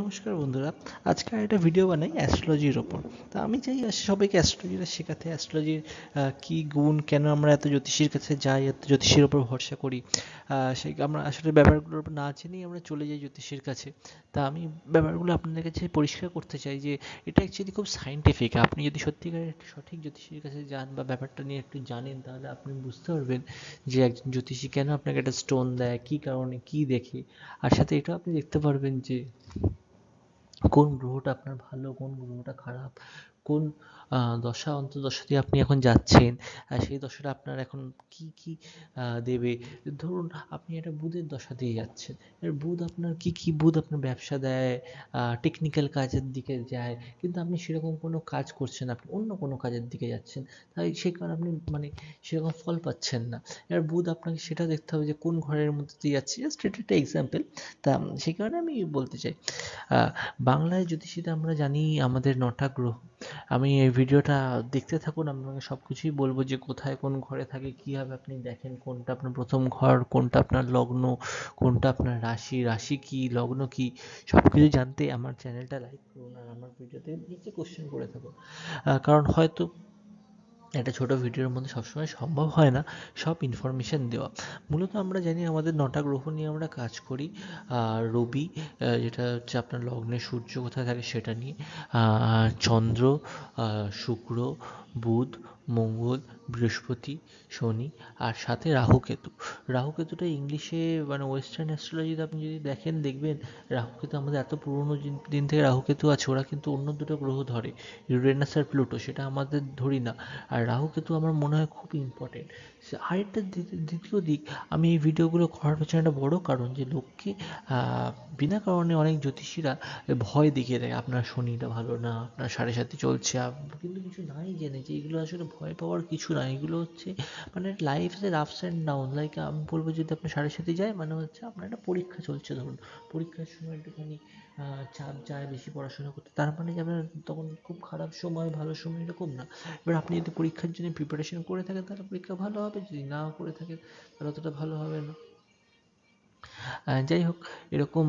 নমস্কার বন্ধুরা আজকে একটা ভিডিও বানাই অ্যাস্ট্রোলজির ওপর তা আমি চাই সবাইকে অ্যাস্ট্রোলজিটা শেখাতে অ্যাস্ট্রোলজির কী গুণ কেন আমরা এত জ্যোতিষীর কাছে যাই এত জ্যোতিষীর ওপর ভরসা করি আমরা আসলে ব্যাপারগুলোর উপর না জেনেই আমরা চলে যাই জ্যোতিষের কাছে তা আমি ব্যাপারগুলো আপনাদের কাছে পরিষ্কার করতে চাই যে এটা অ্যাকচুয়ালি খুব সাইন্টিফিক আপনি যদি সত্যিকারের একটি সঠিক জ্যোতিষীর কাছে যান বা ব্যাপারটা নিয়ে একটু জানেন তাহলে আপনি বুঝতে পারবেন যে একজন জ্যোতিষী কেন আপনাকে একটা স্টোন দেয় কী কারণে কী দেখে আর সাথে এটাও আপনি দেখতে পারবেন যে কোন গ্রহটা আপনার ভালো কোন গ্রহটা খারাপ কোন দশা দশা দিয়ে আপনি এখন যাচ্ছেন সেই দশাটা আপনার এখন কি কি দেবে ধরুন আপনি একটা বুধের দশা দিয়ে যাচ্ছেন এর বুধ আপনার কি কি বুধ আপনার ব্যবসা দেয় টেকনিক্যাল কাজের দিকে যায় কিন্তু আপনি সেরকম কোনো কাজ করছেন আপনি অন্য কোনো কাজের দিকে যাচ্ছেন তাই সে কারণে আপনি মানে সেরকম ফল পাচ্ছেন না এর বুধ আপনাকে সেটা দেখতে হবে যে কোন ঘরের মধ্যে দিয়ে যাচ্ছে জাস্ট এটা একটা এক্সাম্পল তা সেই কারণে আমি বলতে চাই বাংলায় জ্যোতিষীতে আমরা জানি আমাদের নটা গ্রহ আমি এই ভিডিওটা দেখতে থাকুন আপনাকে সব কিছুই বলবো যে কোথায় কোন ঘরে থাকে কীভাবে আপনি দেখেন কোনটা আপনার প্রথম ঘর কোনটা আপনার লগ্ন কোনটা আপনার রাশি রাশি কি লগ্ন কি সব কিছু জানতে আমার চ্যানেলটা লাইক করুন আর আমার ভিডিওতে নিচে কোশ্চেন করে থাকুন কারণ হয়তো একটা ছোট ভিডিওর মধ্যে সবসময় সম্ভব হয় না সব ইনফরমেশান দেওয়া মূলত আমরা জানি আমাদের নটা গ্রহ নিয়ে আমরা কাজ করি রবি যেটা হচ্ছে আপনার লগ্নে সূর্য কোথায় থাকে সেটা নিয়ে চন্দ্র শুক্র বুধ মঙ্গল বৃহস্পতি শনি আর সাথে রাহুকেতু রাহুকেতুটা ইংলিশে মানে ওয়েস্টার্ন অ্যাস্ট্রোলজিতে আপনি যদি দেখেন দেখবেন রাহুকেতু আমাদের এত পুরনো দিন থেকে রাহুকেতু আছে ওরা কিন্তু অন্য দুটো গ্রহ ধরে ইউরেনাস আর প্লুটো সেটা আমাদের ধরি না আর রাহুকেতু আমার মনে হয় খুব ইম্পর্টেন্ট আরেকটা দ্বিতীয় দিক আমি এই ভিডিওগুলো করার পেছনে একটা বড়ো কারণ যে লোককে বিনা কারণে অনেক জ্যোতিষীরা ভয় দেখিয়ে দেয় আপনার শনিটা ভালো না আপনার সাড়ে সাথে চলছে কিন্তু কিছু নাই জেনে যে এগুলো আসলে ভয় পাওয়ার কিছু না না এগুলো হচ্ছে মানে লাইফের আপস অ্যান্ড ডাউন লাইক আমি বলবো যদি আপনি সাড়ে সাথে যায় মানে হচ্ছে আপনার একটা পরীক্ষা চলছে ধরুন পরীক্ষার সময় একটুখানি চাপ যায় বেশি পড়াশোনা করতে তার মানে কি আপনার তখন খুব খারাপ সময় ভালো সময় এরকম না এবার আপনি যদি পরীক্ষার জন্য প্রিপারেশন করে থাকেন তাহলে পরীক্ষা ভালো হবে যদি না করে থাকেন তাহলে অতটা ভালো হবে না যাই হোক এরকম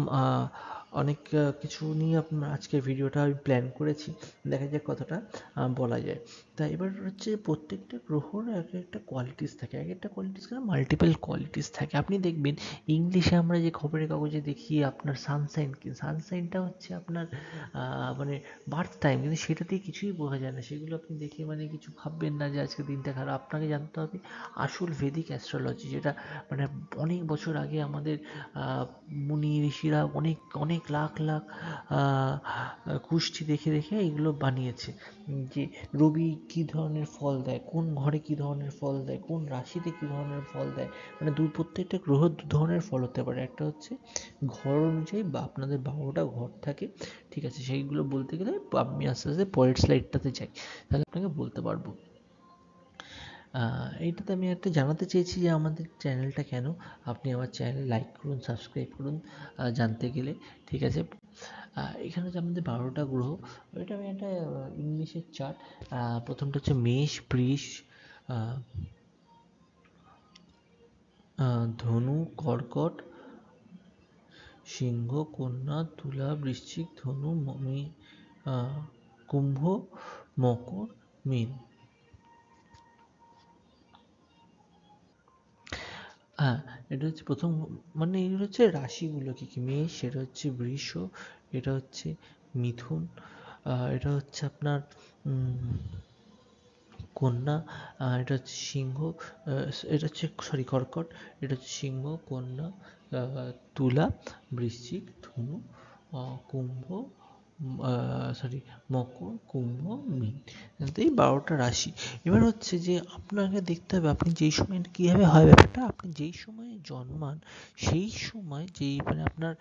অনেক কিছু নিয়ে আপনার আজকের ভিডিওটা আমি প্ল্যান করেছি দেখা যাক কথাটা বলা যায় তা এবার হচ্ছে প্রত্যেকটা গ্রহর এক একটা কোয়ালিটিস থাকে এক একটা কোয়ালিটিস কেন মাল্টিপল কোয়ালিটিস থাকে আপনি দেখবেন ইংলিশে আমরা যে খবরের কাগজে দেখি আপনার সানসাইন কি সানসাইনটা হচ্ছে আপনার মানে বার্থ টাইম কিন্তু সেটাতেই কিছুই বোঝা যায় না সেগুলো আপনি দেখে মানে কিছু ভাববেন না যে আজকে দিনটা খারাপ আপনাকে জানতে হবে আসল ভেদিক অ্যাস্ট্রোলজি যেটা মানে অনেক বছর আগে আমাদের মুনি ঋষিরা অনেক অনেক লাখ লাখ কুষ্টি দেখে দেখে এগুলো বানিয়েছে যে রবি কি ধরনের ফল দেয় কোন ঘরে কি ধরনের ফল দেয় কোন রাশিতে কি ধরনের ফল দেয় মানে দু প্রত্যেকটা গ্রহ দু ধরনের ফল হতে পারে একটা হচ্ছে ঘর অনুযায়ী বা আপনাদের বারোটা ঘর থাকে ঠিক আছে সেইগুলো বলতে গেলে আমি আস্তে আস্তে পরের স্লাইডটাতে যাই তাহলে আপনাকে বলতে পারবো এইটাতে আমি একটা জানাতে চেয়েছি যে আমাদের চ্যানেলটা কেন আপনি আমার চ্যানেল লাইক করুন সাবস্ক্রাইব করুন জানতে গেলে ঠিক আছে এখানে হচ্ছে আমাদের বারোটা গ্রহ এটা আমি একটা ইংলিশের চার্ট প্রথমটা হচ্ছে মেষ বৃষ ধনু কর্কট সিংহ কন্যা তুলা বৃশ্চিক ধনু কুম্ভ মকর মীন হ্যাঁ এটা হচ্ছে প্রথম মানে এগুলো হচ্ছে রাশিগুলো কি কি মেষ এটা হচ্ছে বৃষ এটা হচ্ছে মিথুন এটা হচ্ছে আপনার কন্যা এটা হচ্ছে সিংহ এটা হচ্ছে সরি কর্কট এটা হচ্ছে সিংহ কন্যা তুলা বৃশ্চিক ধনু কুম্ভ সরি মকর কুম্ভ মীন এই বারোটা রাশি এবার হচ্ছে যে আপনাকে দেখতে হবে আপনি যেই সময় কীভাবে হয় ব্যাপারটা আপনি যেই সময় জন্মান সেই সময় যেই মানে আপনার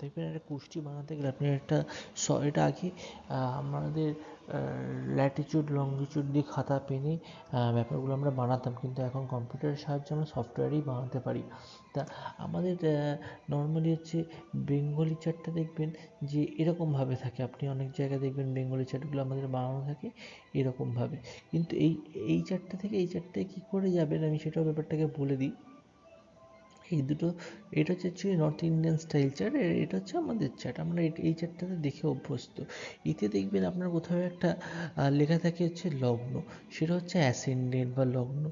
দেখবেন একটা কুষ্টি বানাতে গেলে আপনি একটা স এটা আগে আমাদের ল্যাটিচিউড লঙ্গিচিউড দিয়ে খাতা পেনে ব্যাপারগুলো আমরা বানাতাম কিন্তু এখন কম্পিউটারের সাহায্যে আমরা সফটওয়্যারেই বানাতে পারি তা আমাদের নর্মালি হচ্ছে বেঙ্গলি চার্টটা দেখবেন যে এরকমভাবে থাকে আপনি অনেক জায়গায় দেখবেন বেঙ্গলি চার্টগুলো আমাদের বানানো থাকে এরকমভাবে কিন্তু এই এই চার্টটা থেকে এই চার্টটায় কী করে যাবেন আমি সেটাও ব্যাপারটাকে বলে দিই এই দুটো এটা হচ্ছে actually north Indian style chaat এটা হচ্ছে আমাদের চাট আমরা এই চাটটাতে দেখে অভ্যস্ত এতে দেখবেন আপনার কোথাও একটা লেখা থাকে হচ্ছে লগ্ন সেটা হচ্ছে অ্যাসেন্ডেন্ট বা লগ্ন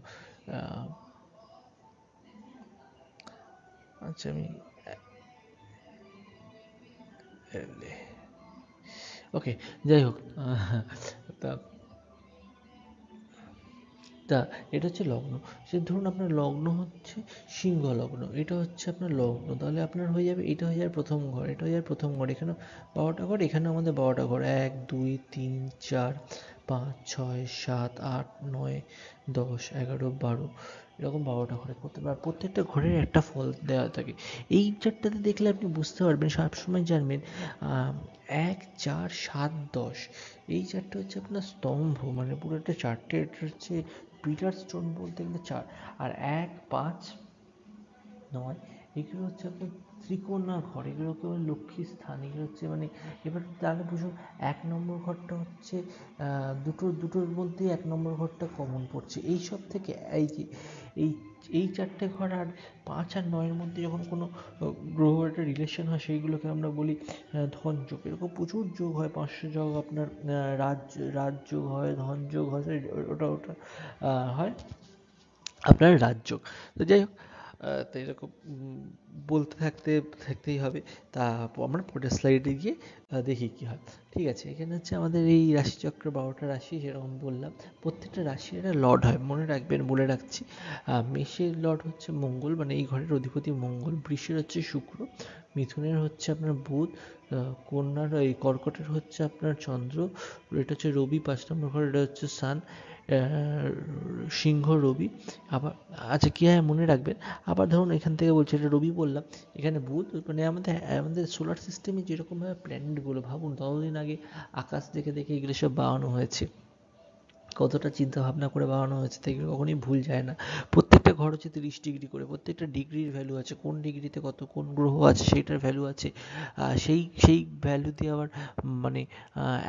আচ্ছা আমি ওকে যাই হোক তা তা এটা হচ্ছে লগ্ন সে ধরুন আপনার লগ্ন হচ্ছে সিংহ লগ্ন এটা হচ্ছে আপনার লগ্ন তাহলে আপনার হয়ে যাবে এটা হয়ে যাবে প্রথম ঘর এটা হয়ে যাবে প্রথম ঘর এখানে বারোটা ঘর এখানে আমাদের বারোটা ঘর এক দুই তিন চার পাঁচ ছয় সাত আট নয় দশ এগারো বারো এরকম বারোটা ঘরে করতে পারে প্রত্যেকটা ঘরের একটা ফল দেওয়া থাকে এই চারটাতে দেখলে আপনি বুঝতে পারবেন সবসময় জানবেন এক চার সাত দশ এই চারটে হচ্ছে আপনার স্তম্ভ মানে পুরো একটা চারটে এটা হচ্ছে পিলার স্টোন বলতে গেলে চার আর এক পাঁচ নয় এগুলো হচ্ছে আপনার ত্রিকোণা ঘর এগুলোকে বলে লক্ষ্মী স্থান এগুলো হচ্ছে মানে এবার তাহলে বুঝুন এক নম্বর ঘরটা হচ্ছে দুটো দুটোর মধ্যে এক নম্বর ঘরটা কমন পড়ছে এই সব থেকে এই যে এই এই চারটে ঘর আর পাঁচ আর নয়ের মধ্যে যখন কোনো গ্রহ একটা রিলেশন হয় সেইগুলোকে আমরা বলি ধনযোগ এরকম প্রচুর যোগ হয় পাঁচশো যোগ আপনার রাজ রাজযোগ হয় ধনযোগ হয় ওটা ওটা হয় আপনার রাজযোগ তো যাই হোক তো এরকম বলতে থাকতে থাকতেই হবে তা আমরা পরের স্লাইডে গিয়ে দেখি কী হয় ঠিক আছে এখানে হচ্ছে আমাদের এই রাশিচক্র বারোটা রাশি যেরকম বললাম প্রত্যেকটা রাশি একটা লর্ড হয় মনে রাখবেন বলে রাখছি মেষের লর্ড হচ্ছে মঙ্গল মানে এই ঘরের অধিপতি মঙ্গল বৃষের হচ্ছে শুক্র মিথুনের হচ্ছে আপনার বুধ কন্যার এই কর্কটের হচ্ছে আপনার চন্দ্র এটা হচ্ছে রবি পাঁচ নম্বর ঘর এটা হচ্ছে সান সিংহ রবি আবার আচ্ছা হয় মনে রাখবেন আবার ধরুন এখান থেকে বলছি এটা রবি বললাম এখানে বুধ মানে আমাদের আমাদের সোলার সিস্টেমে যেরকমভাবে প্ল্যানেটগুলো ভাবুন ততদিন আগে আকাশ দেখে দেখে এগুলো সব বানানো হয়েছে কতটা চিন্তা ভাবনা করে বানানো হয়েছে সেগুলো কখনই ভুল যায় না প্রত্যেকটা ঘর হচ্ছে তিরিশ ডিগ্রি করে প্রত্যেকটা ডিগ্রির ভ্যালু আছে কোন ডিগ্রিতে কত কোন গ্রহ আছে সেইটার ভ্যালু আছে সেই সেই ভ্যালু দিয়ে আবার মানে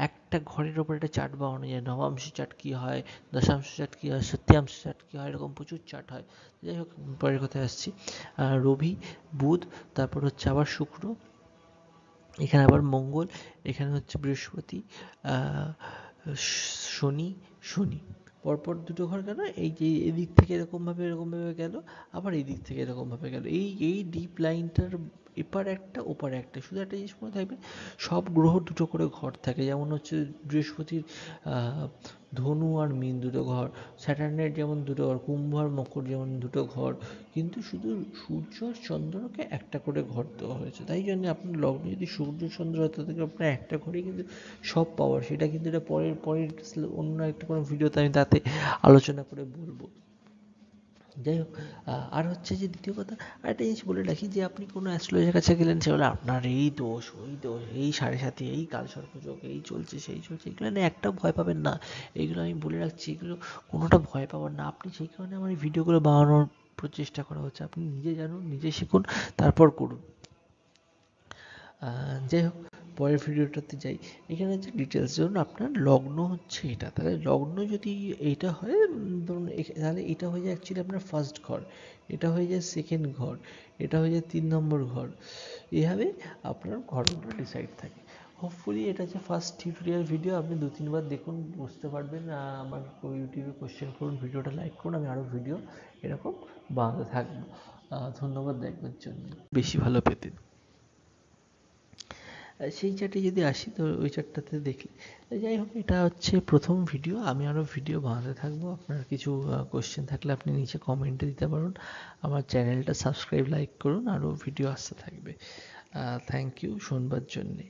একটা ঘরের ওপর একটা চার্ট বানানো যায় নবাংশ চার্ট কী হয় দশাংশ চার্ট কী হয় সত্যাংশ চার্ট কী হয় এরকম প্রচুর চার্ট হয় যাই হোক পরের কথায় আসছি রবি বুধ তারপর হচ্ছে আবার শুক্র এখানে আবার মঙ্গল এখানে হচ্ছে বৃহস্পতি শনি শনি পরপর দুটো ঘর গেল এই যে এদিক থেকে এরকমভাবে এরকমভাবে গেল আবার এই দিক থেকে এরকমভাবে গেল এই এই ডিপ লাইনটার এপার একটা ওপার একটা শুধু একটা জিনিস মনে থাকবে সব গ্রহ দুটো করে ঘর থাকে যেমন হচ্ছে বৃহস্পতির ধনু আর মিন দুটো ঘর স্যাটার্নের যেমন দুটো ঘর কুম্ভ আর মকর যেমন দুটো ঘর কিন্তু শুধু সূর্য আর চন্দ্রকে একটা করে ঘর দেওয়া হয়েছে তাই জন্য আপনার লগ্নে যদি সূর্য চন্দ্র হতো তাদেরকে আপনার একটা ঘরেই কিন্তু সব পাওয়ার সেটা কিন্তু এটা পরের পরের অন্য একটা কোনো ভিডিওতে আমি তাতে আলোচনা করে বলবো যাই হোক আর হচ্ছে যে দ্বিতীয় কথা আরেকটা জিনিস বলে রাখি যে আপনি কোনো অ্যাস্ট্রোলজার কাছে গেলেন সে বলে আপনার এই দোষ ওই দোষ এই সাড়ে সাথে এই কালসর্পযোগ এই চলছে সেই চলছে এগুলো নিয়ে একটাও ভয় পাবেন না এগুলো আমি বলে রাখছি এগুলো কোনোটা ভয় পাবেন না আপনি সেই কারণে আমার এই ভিডিওগুলো বানানোর প্রচেষ্টা করা হচ্ছে আপনি নিজে জানুন নিজে শিখুন তারপর করুন যাই হোক পরের ভিডিওটাতে যাই এখানে হচ্ছে ডিটেলস ধরুন আপনার লগ্ন হচ্ছে এটা তাহলে লগ্ন যদি এটা হয় ধরুন তাহলে এটা হয়ে যায় অ্যাকচুয়ালি আপনার ফার্স্ট ঘর এটা হয়ে যায় সেকেন্ড ঘর এটা হয়ে যায় তিন নম্বর ঘর এভাবে আপনার ঘরগুলো ডিসাইড থাকে হোপফুলি এটা হচ্ছে ফার্স্ট টিউটোরিয়াল ভিডিও আপনি দু তিনবার দেখুন বুঝতে পারবেন আমার ইউটিউবে কোশ্চেন করুন ভিডিওটা লাইক করুন আমি আরও ভিডিও এরকম বানাতে থাকবো ধন্যবাদ দেখবার জন্য বেশি ভালো পেতেন সেই চ্যাটে যদি আসি তো ওই চ্যাটটাতে দেখি যাই হোক এটা হচ্ছে প্রথম ভিডিও আমি আরও ভিডিও বানাতে থাকবো আপনার কিছু কোশ্চেন থাকলে আপনি নিচে কমেন্টে দিতে পারুন আমার চ্যানেলটা সাবস্ক্রাইব লাইক করুন আরও ভিডিও আসতে থাকবে থ্যাংক ইউ শোনবার জন্যে